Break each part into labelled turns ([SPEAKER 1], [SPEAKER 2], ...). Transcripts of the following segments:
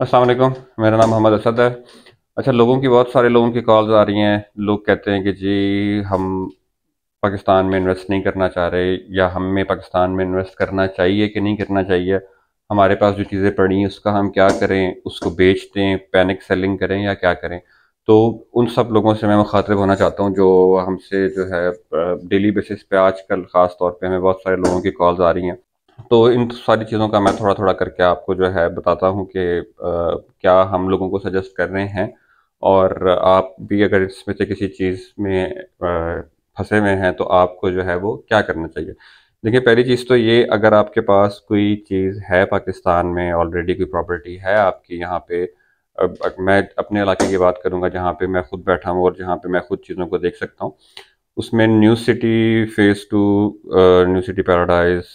[SPEAKER 1] असलम मेरा नाम मोहम्मद असद है अच्छा लोगों की बहुत सारे लोगों की कॉल्स आ रही हैं लोग कहते हैं कि जी हम पाकिस्तान में इन्वेस्ट नहीं करना चाह रहे या हमें पाकिस्तान में इन्वेस्ट करना चाहिए कि नहीं करना चाहिए हमारे पास जो चीज़ें पड़ी हैं उसका हम क्या करें उसको बेच दें पैनिक सेलिंग करें या क्या करें तो उन सब लोगों से मैं मुखातब होना चाहता हूँ जो हमसे जो है डेली बेसिस पे आजकल ख़ास तौर पे हमें बहुत सारे लोगों की कॉल्स आ रही हैं तो इन सारी चीज़ों का मैं थोड़ा थोड़ा करके आपको जो है बताता हूँ कि क्या हम लोगों को सजेस्ट कर रहे हैं और आप भी अगर इसमें से किसी चीज़ में फंसे हुए हैं तो आपको जो है वो क्या करना चाहिए देखिए पहली चीज़ तो ये अगर आपके पास कोई चीज़ है पाकिस्तान में ऑलरेडी कोई प्रॉपर्टी है आपकी यहाँ पे अग, मैं अपने इलाके की बात करूँगा जहाँ पे मैं खुद बैठा हूँ और जहाँ पे मैं खुद चीज़ों को देख सकता हूँ उसमें new city phase two new city paradise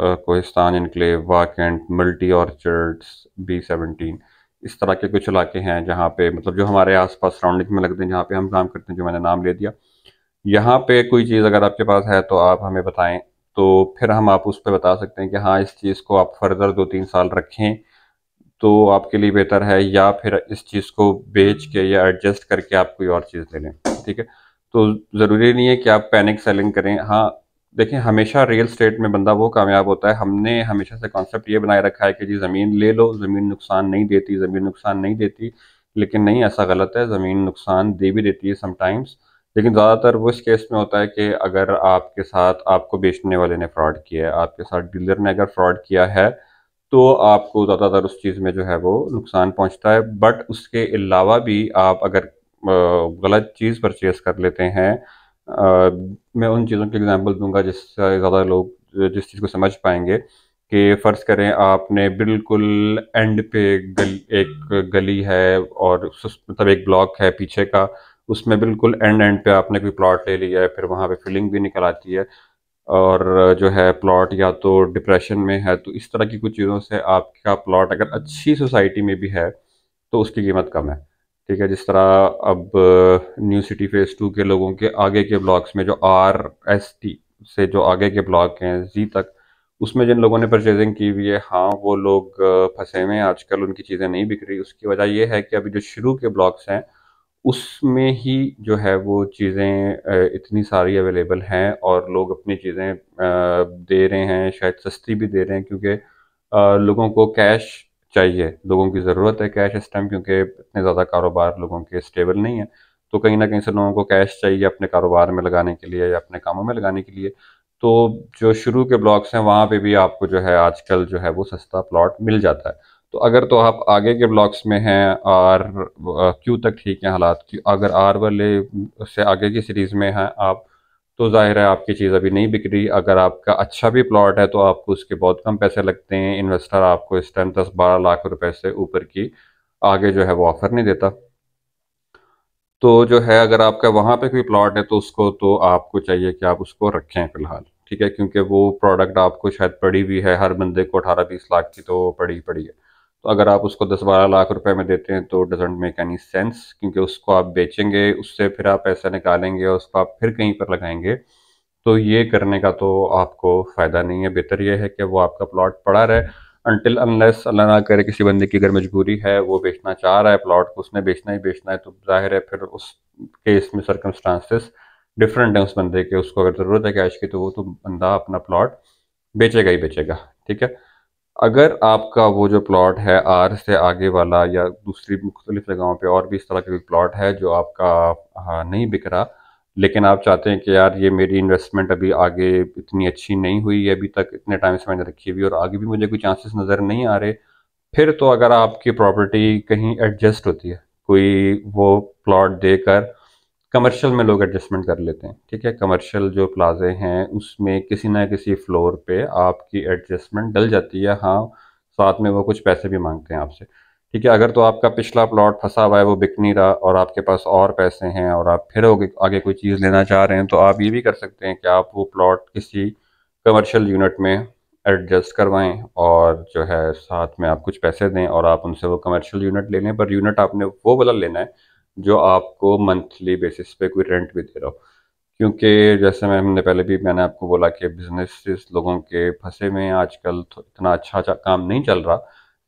[SPEAKER 1] Kohistan enclave vacant multi orchards B seventeen इस तरह के कुछ इलाके हैं जहाँ पे मतलब जो हमारे आसपास सराउंडिंग में लगते हैं जहाँ पे हम काम करते हैं जो मैंने नाम ले दिया यहाँ पे कोई चीज़ अगर आपके पास है तो आप हमें बताएं तो फिर हम आप उस पर बता सकते हैं कि हाँ इस चीज़ को आप फर्दर दो तीन साल रखें तो आपके लिए बेहतर है या फिर इस चीज़ को बेच के या एडजस्ट करके आप कोई और चीज़ ले लें ठीक है तो ज़रूरी नहीं है कि आप पैनिक सेलिंग करें हाँ देखें हमेशा रियल स्टेट में बंदा वो कामयाब होता है हमने हमेशा से कॉन्सेप्ट ये बनाए रखा है कि जी ज़मीन ले लो ज़मीन नुकसान नहीं देती ज़मीन नुकसान नहीं देती लेकिन नहीं ऐसा गलत है ज़मीन नुकसान दे भी देती है समटाइम्स लेकिन ज़्यादातर वो इस केस में होता है कि अगर आपके साथ आपको बेचने वाले ने फ्रॉड किया है आपके साथ डीलर ने अगर फ्रॉड किया है तो आपको ज़्यादातर उस चीज़ में जो है वो नुकसान पहुँचता है बट उसके अलावा भी आप अगर गलत चीज़ परचेज़ कर लेते हैं मैं उन चीज़ों के एग्जांपल दूंगा जिससे ज़्यादा लोग जिस चीज़ को समझ पाएंगे कि फ़र्ज़ करें आपने बिल्कुल एंड पे गल एक गली है और मतलब एक ब्लॉक है पीछे का उसमें बिल्कुल एंड एंड पे आपने कोई प्लॉट ले लिया है फिर वहाँ पे फिलिंग भी निकल आती है और जो है प्लॉट या तो डिप्रेशन में है तो इस तरह की कुछ चीज़ों से आपका प्लॉट अगर अच्छी सोसाइटी में भी है तो उसकी कीमत कम है ठीक है जिस तरह अब न्यू सिटी फेज़ टू के लोगों के आगे के ब्लॉक्स में जो आर एस टी से जो आगे के ब्लॉक हैं जी तक उसमें जिन लोगों ने परचेजिंग की हुई है हाँ वो लोग फंसे हुए हैं आजकल उनकी चीज़ें नहीं बिक रही उसकी वजह यह है कि अभी जो शुरू के ब्लॉक्स हैं उसमें ही जो है वो चीज़ें इतनी सारी अवेलेबल हैं और लोग अपनी चीज़ें दे रहे हैं शायद सस्ती भी दे रहे हैं क्योंकि लोगों को कैश चाहिए लोगों की ज़रूरत है कैश इस टाइम क्योंकि इतने ज़्यादा कारोबार लोगों के स्टेबल नहीं है तो कहीं ना कहीं से लोगों को कैश चाहिए अपने कारोबार में लगाने के लिए या अपने कामों में लगाने के लिए तो जो शुरू के ब्लॉक्स हैं वहाँ पे भी आपको जो है आजकल जो है वो सस्ता प्लॉट मिल जाता है तो अगर तो आप आगे के ब्लॉक्स में हैं आर क्यू तक ठीक हैं हालात अगर आर वाले से आगे की सीरीज़ में हैं आप तो ज़ाहिर है आपकी चीज़ अभी नहीं बिक रही अगर आपका अच्छा भी प्लॉट है तो आपको उसके बहुत कम पैसे लगते हैं इन्वेस्टर आपको इस टाइम दस बारह लाख रुपए से ऊपर की आगे जो है वो ऑफ़र नहीं देता तो जो है अगर आपका वहाँ पे कोई प्लॉट है तो उसको तो आपको चाहिए कि आप उसको रखें फ़िलहाल ठीक है क्योंकि वो प्रोडक्ट आपको शायद पड़ी हुई है हर बंदे को अठारह बीस लाख की तो पड़ी पड़ी है अगर आप उसको दस बारह लाख रुपए में देते हैं तो डजेंट मेक एनी सेंस क्योंकि उसको आप बेचेंगे उससे फिर आप पैसा निकालेंगे और उसको आप फिर कहीं पर लगाएंगे तो ये करने का तो आपको फ़ायदा नहीं है बेहतर ये है कि वो आपका प्लॉट पड़ा रहे अनटिल अनलेस अल्लाह ना करे किसी बंदे की अगर मजबूरी है वो बेचना चाह रहा है प्लॉट को उसने बेचना ही बेचना है तो जाहिर है फिर उस केस में सरकमस्टांसिस डिफरेंट है उस बंदे के उसको अगर ज़रूरत है कैश की तो वो तो बंदा अपना प्लॉट बेचेगा ही बेचेगा ठीक है अगर आपका वो जो प्लॉट है आर से आगे वाला या दूसरी मुख्तलिफ जगहों पे और भी इस तरह के भी प्लॉट है जो आपका हाँ, नहीं बिक रहा लेकिन आप चाहते हैं कि यार ये मेरी इन्वेस्टमेंट अभी आगे इतनी अच्छी नहीं हुई है अभी तक इतने टाइम से मैंने रखी हुई और आगे भी मुझे कोई चांसेस नज़र नहीं आ रहे फिर तो अगर आपकी प्रॉपर्टी कहीं एडजस्ट होती है कोई वो प्लॉट देकर कमर्शियल में लोग एडजस्टमेंट कर लेते हैं ठीक है कमर्शियल जो प्लाजे हैं उसमें किसी ना किसी फ्लोर पे आपकी एडजस्टमेंट डल जाती है हाँ साथ में वो कुछ पैसे भी मांगते हैं आपसे ठीक है अगर तो आपका पिछला प्लॉट फंसा हुआ है वो बिक नहीं रहा और आपके पास और पैसे हैं और आप फिर आगे कोई चीज़ लेना चाह रहे हैं तो आप ये भी कर सकते हैं कि आप वो प्लॉट किसी कमर्शियल यूनिट में एडजस्ट करवाएं और जो है साथ में आप कुछ पैसे दें और आप उनसे वो कमर्शियल यूनिट ले लें पर यूनिट आपने वो वाला लेना है जो आपको मंथली बेसिस पे कोई रेंट भी दे रहा हो क्योंकि जैसे मैं हमने पहले भी मैंने आपको बोला कि बिजनेस लोगों के फंसे में आजकल तो इतना अच्छा काम नहीं चल रहा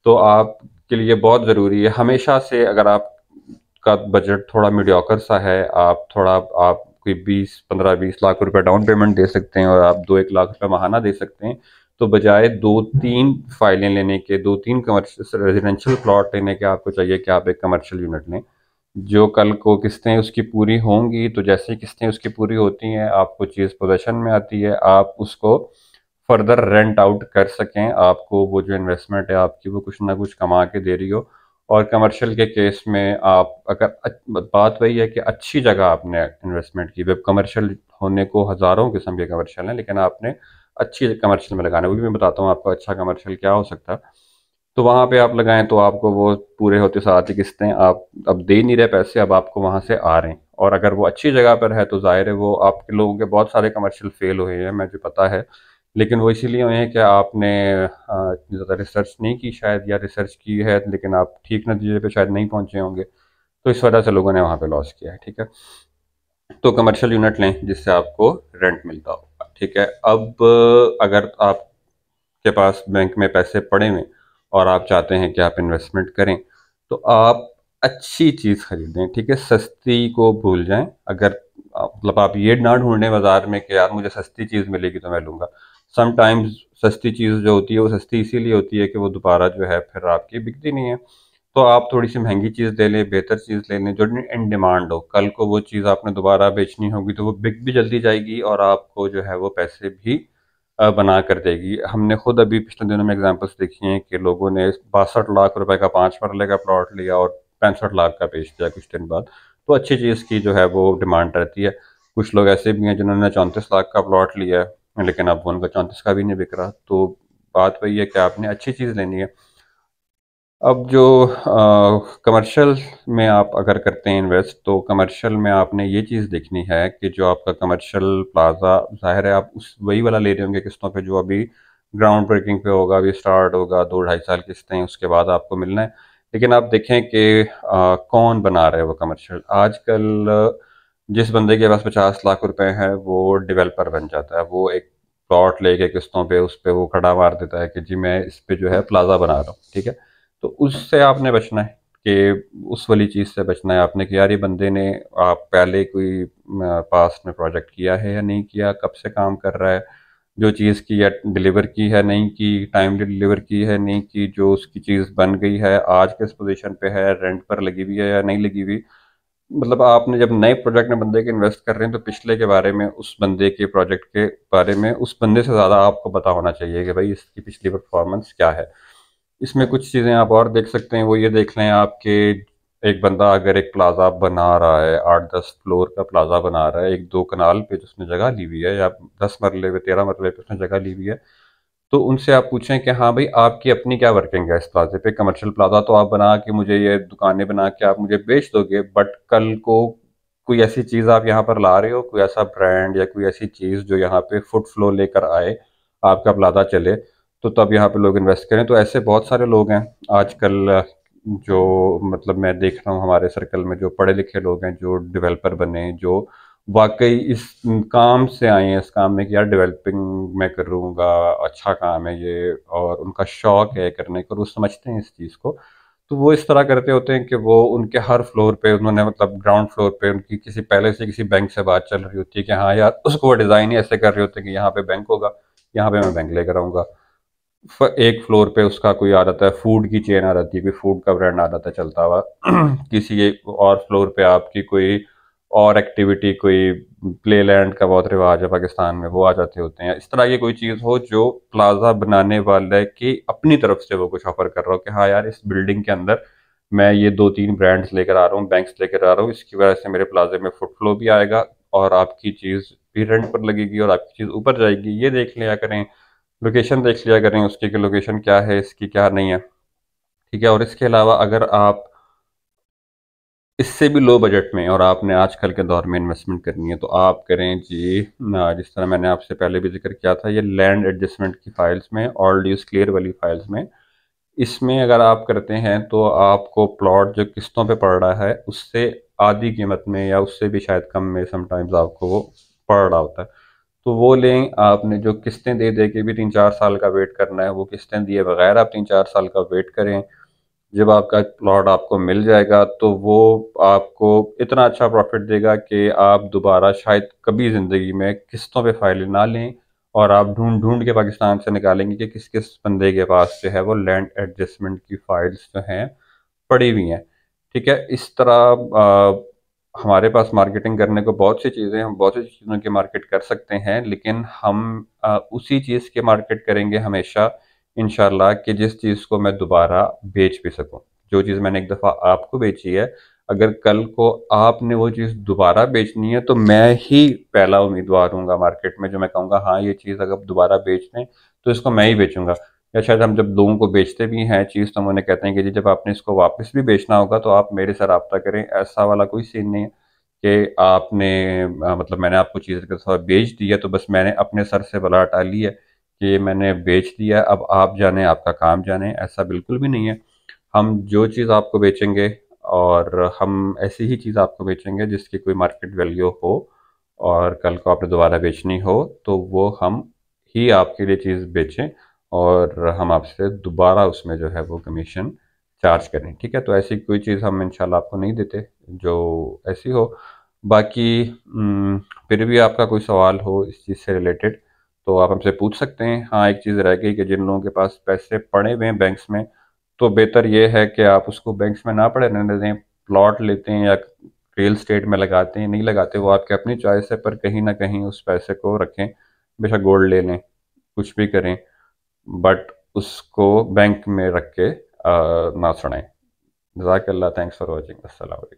[SPEAKER 1] तो आपके लिए बहुत ज़रूरी है हमेशा से अगर आपका बजट थोड़ा मीडियाकर सा है आप थोड़ा आप कोई बीस पंद्रह बीस लाख रुपए डाउन पेमेंट दे सकते हैं और आप दो एक लाख रुपए महाना दे सकते हैं तो बजाय दो तीन फाइलें लेने के दो तीन कमर्शियल रेजिडेंशियल प्लॉट लेने के आपको चाहिए कि आप एक कमर्शियल यूनिट लें जो कल को किस्तें उसकी पूरी होंगी तो जैसे किस्तें उसकी पूरी होती हैं आपको चीज़ पोजेशन में आती है आप उसको फर्दर रेंट आउट कर सकें आपको वो जो इन्वेस्टमेंट है आपकी वो कुछ ना कुछ कमा के दे रही हो और कमर्शियल के केस में आप अगर बात वही है कि अच्छी जगह आपने इन्वेस्टमेंट की वेब कमर्शियल होने को हज़ारों किस्म के कमर्शियल हैं लेकिन आपने अच्छी कमर्शियल में लगाना वो भी मैं बताता हूँ आपको अच्छा कमर्शियल क्या हो सकता है तो वहाँ पे आप लगाएं तो आपको वो पूरे होते साथ ही किस्तें आप अब दे नहीं रहे पैसे अब आपको वहाँ से आ रहे हैं और अगर वो अच्छी जगह पर है तो ज़ाहिर है वो आपके लोगों के बहुत सारे कमर्शियल फेल हुए हैं मुझे पता है लेकिन वो इसीलिए हुए हैं कि आपने इतनी ज़्यादा रिसर्च नहीं की शायद या रिसर्च की है लेकिन आप ठीक नतीजे पे शायद नहीं पहुँचे होंगे तो इस वजह से लोगों ने वहाँ पे लॉस किया है ठीक है तो कमर्शियल यूनिट लें जिससे आपको रेंट मिलता होगा ठीक है अब अगर आपके पास बैंक में पैसे पड़े हुए और आप चाहते हैं कि आप इन्वेस्टमेंट करें तो आप अच्छी चीज़ ख़रीदें ठीक है सस्ती को भूल जाएं अगर मतलब आप ये ना ढूंढें बाज़ार में कि यार मुझे सस्ती चीज़ मिलेगी तो मैं लूँगा समटाइम्स सस्ती चीज़ जो होती है वो सस्ती इसीलिए होती है कि वो दोबारा जो है फिर आपकी बिकती नहीं है तो आप थोड़ी सी महंगी चीज़ ले लें बेहतर चीज़ ले लें जो इन डिमांड हो कल को वो चीज़ आपने दोबारा बेचनी होगी तो वो बिक भी जल्दी जाएगी और आपको जो है वो पैसे भी बना कर देगी हमने खुद अभी पिछले दिनों में एग्ज़ाम्पल्स देखी हैं कि लोगों ने बासठ लाख रुपए का पाँच मरले का प्लॉट लिया और पैंसठ लाख का बेच दिया कुछ दिन बाद तो अच्छी चीज़ की जो है वो डिमांड रहती है कुछ लोग ऐसे भी हैं जिन्होंने चौंतीस लाख का प्लॉट लिया है लेकिन अब उनका चौंतीस का भी नहीं बिक रहा तो बात वही है कि आपने अच्छी चीज़ लेनी है अब जो कमर्शियल में आप अगर करते हैं इन्वेस्ट तो कमर्शियल में आपने ये चीज़ देखनी है कि जो आपका कमर्शियल प्लाजा ज़ाहिर है आप उस वही वाला ले रहे होंगे किस्तों पे जो अभी ग्राउंड ब्रेकिंग पे होगा अभी स्टार्ट होगा दो ढाई साल किस्तें उसके बाद आपको मिलना है लेकिन आप देखें कि कौन बना रहे है वो कमर्शियल आजकल जिस बंदे के पास पचास लाख रुपए हैं वो डिवेलपर बन जाता है वो एक प्लॉट लेके किस्तों पे उस पर वो खड़ा मार देता है कि जी मैं इस पर जो है प्लाजा बना रहा हूँ ठीक है तो उससे आपने बचना है कि उस वाली चीज़ से बचना है आपने कि यार ये बंदे ने आप पहले कोई पास में प्रोजेक्ट किया है या नहीं किया कब से काम कर रहा है जो चीज़ की या डिलीवर की है नहीं की टाइमली डिलीवर की है नहीं की जो उसकी चीज़ बन गई है आज किस पोजीशन पे है रेंट पर लगी हुई है या नहीं लगी हुई मतलब आपने जब नए प्रोजेक्ट में बंदे के इन्वेस्ट कर रहे हैं तो पिछले के बारे में उस बंदे के प्रोजेक्ट के बारे में उस बंदे से ज़्यादा आपको पता होना चाहिए कि भाई इसकी पिछली परफॉर्मेंस क्या है इसमें कुछ चीज़ें आप और देख सकते हैं वो ये देख लें आपके एक बंदा अगर एक प्लाजा बना रहा है आठ दस फ्लोर का प्लाजा बना रहा है एक दो कनाल पे उसने जगह ली हुई है या दस मरले पे तेरह मरले पे उसने जगह ली हुई है तो उनसे आप पूछें कि हाँ भाई आपकी अपनी क्या वर्किंग है इस प्लाजे पे कमर्शियल प्लाजा तो आप बना के मुझे ये दुकानें बना के आप मुझे बेच दोगे बट कल को कोई ऐसी चीज़ आप यहाँ पर ला रहे हो कोई ऐसा ब्रांड या कोई ऐसी चीज़ जो यहाँ पे फुट फ्लो लेकर आए आपका प्लाजा चले तो तब यहाँ पे लोग इन्वेस्ट करें तो ऐसे बहुत सारे लोग हैं आजकल जो मतलब मैं देख रहा हूँ हमारे सर्कल में जो पढ़े लिखे लोग हैं जो डेवलपर बने जो वाकई इस काम से आए हैं इस काम में कि यार डेवलपिंग मैं करूँगा अच्छा काम है ये और उनका शौक है करने का वो समझते हैं इस चीज़ को तो वो इस तरह करते होते हैं कि वो उनके हर फ्लोर पे उन्होंने मतलब ग्राउंड फ्लोर पे उनकी किसी पहले से किसी बैंक से बात चल रही होती है कि हाँ यार उसको वो डिज़ाइन ही ऐसे कर रहे होते हैं कि यहाँ पे बैंक होगा यहाँ पे मैं बैंक लेकर आऊँगा एक फ्लोर पे उसका कोई आ जाता है फूड की चेन आ जाती है कोई फूड का ब्रांड आ जाता है चलता हुआ किसी एक और फ्लोर पे आपकी कोई और एक्टिविटी कोई प्ले लैंड का बहुत रिवाज है पाकिस्तान में वो आ जाते होते हैं इस तरह की कोई चीज़ हो जो प्लाजा बनाने वाले की अपनी तरफ से वो कुछ ऑफर कर रहा हो कि हाँ यार इस बिल्डिंग के अंदर मैं ये दो तीन ब्रांड्स लेकर आ रहा हूँ बैंक्स लेकर आ रहा हूँ इसकी वजह से मेरे प्लाजे में फुट फ्लो भी आएगा और आपकी चीज़ भी रेंट पर लगेगी और आपकी चीज़ ऊपर जाएगी ये देख लिया करें लोकेशन देख लिया करें उसकी की लोकेशन क्या है इसकी क्या नहीं है ठीक है और इसके अलावा अगर आप इससे भी लो बजट में और आपने आजकल के दौर में इन्वेस्टमेंट करनी है तो आप करें जी ना जिस तरह मैंने आपसे पहले भी जिक्र किया था ये लैंड एडजस्टमेंट की फ़ाइल्स में और ड्यूज क्लियर वाली फ़ाइल्स में इसमें अगर आप करते हैं तो आपको प्लॉट जो किस्तों पे पड़ रहा है उससे आधी कीमत में या उससे भी शायद कम में समटाइम्स आपको वो पड़ रहा होता है तो वो लें आपने जो किस्तें दे दे के भी तीन चार साल का वेट करना है वो किस्तें दिए बगैर आप तीन चार साल का वेट करें जब आपका प्लॉट आपको मिल जाएगा तो वो आपको इतना अच्छा प्रॉफिट देगा कि आप दोबारा शायद कभी ज़िंदगी में किस्तों पे फाइलें ना लें और आप ढूंढ ढूंढ के पाकिस्तान से निकालेंगे कि किस किस बंदे के पास जो है वो लैंड एडजस्टमेंट की फ़ाइल्स जो हैं पड़ी हुई हैं ठीक है इस तरह आ, हमारे पास मार्केटिंग करने को बहुत सी चीज़ें हम बहुत सी चीज़ों की मार्केट कर सकते हैं लेकिन हम आ, उसी चीज़ की मार्केट करेंगे हमेशा इन कि जिस चीज़ को मैं दोबारा बेच भी सकूँ जो चीज़ मैंने एक दफ़ा आपको बेची है अगर कल को आपने वो चीज़ दोबारा बेचनी है तो मैं ही पहला उम्मीदवार हूँ मार्केट में जो मैं कहूँगा हाँ ये चीज़ अगर दोबारा बेच दें तो इसको मैं ही बेचूंगा या शायद हम जब लोगों को बेचते भी हैं चीज़ तो हम उन्हें कहते हैं कि जी जब आपने इसको वापस भी बेचना होगा तो आप मेरे से रबता करें ऐसा वाला कोई सीन नहीं है कि आपने आ, मतलब मैंने आपको चीज़ के साथ बेच दिया तो बस मैंने अपने सर से बला हटा ली है कि मैंने बेच दिया अब आप जाने आपका काम जाने ऐसा बिल्कुल भी नहीं है हम जो चीज़ आपको बेचेंगे और हम ऐसी ही चीज़ आपको बेचेंगे जिसकी कोई मार्केट वैल्यू हो और कल को आपने दोबारा बेचनी हो तो वो हम ही आपके लिए चीज़ बेचें और हम आपसे दोबारा उसमें जो है वो कमीशन चार्ज करें ठीक है तो ऐसी कोई चीज़ हम इंशाल्लाह आपको नहीं देते जो ऐसी हो बाकी फिर भी आपका कोई सवाल हो इस चीज़ से रिलेटेड तो आप हमसे पूछ सकते हैं हाँ एक चीज़ रह गई कि जिन लोगों के पास पैसे पड़े हुए हैं बैंक्स में तो बेहतर ये है कि आप उसको बैंक्स में ना पड़े रहने दें प्लॉट लेते हैं या रियल स्टेट में लगाते हैं नहीं लगाते वो आपके अपनी चॉइस है पर कहीं ना कहीं उस पैसे को रखें बेशक गोल्ड ले लें कुछ भी करें बट उसको बैंक में रख के ना सुने अल्लाह थैंक्स फॉर वॉचिंग असल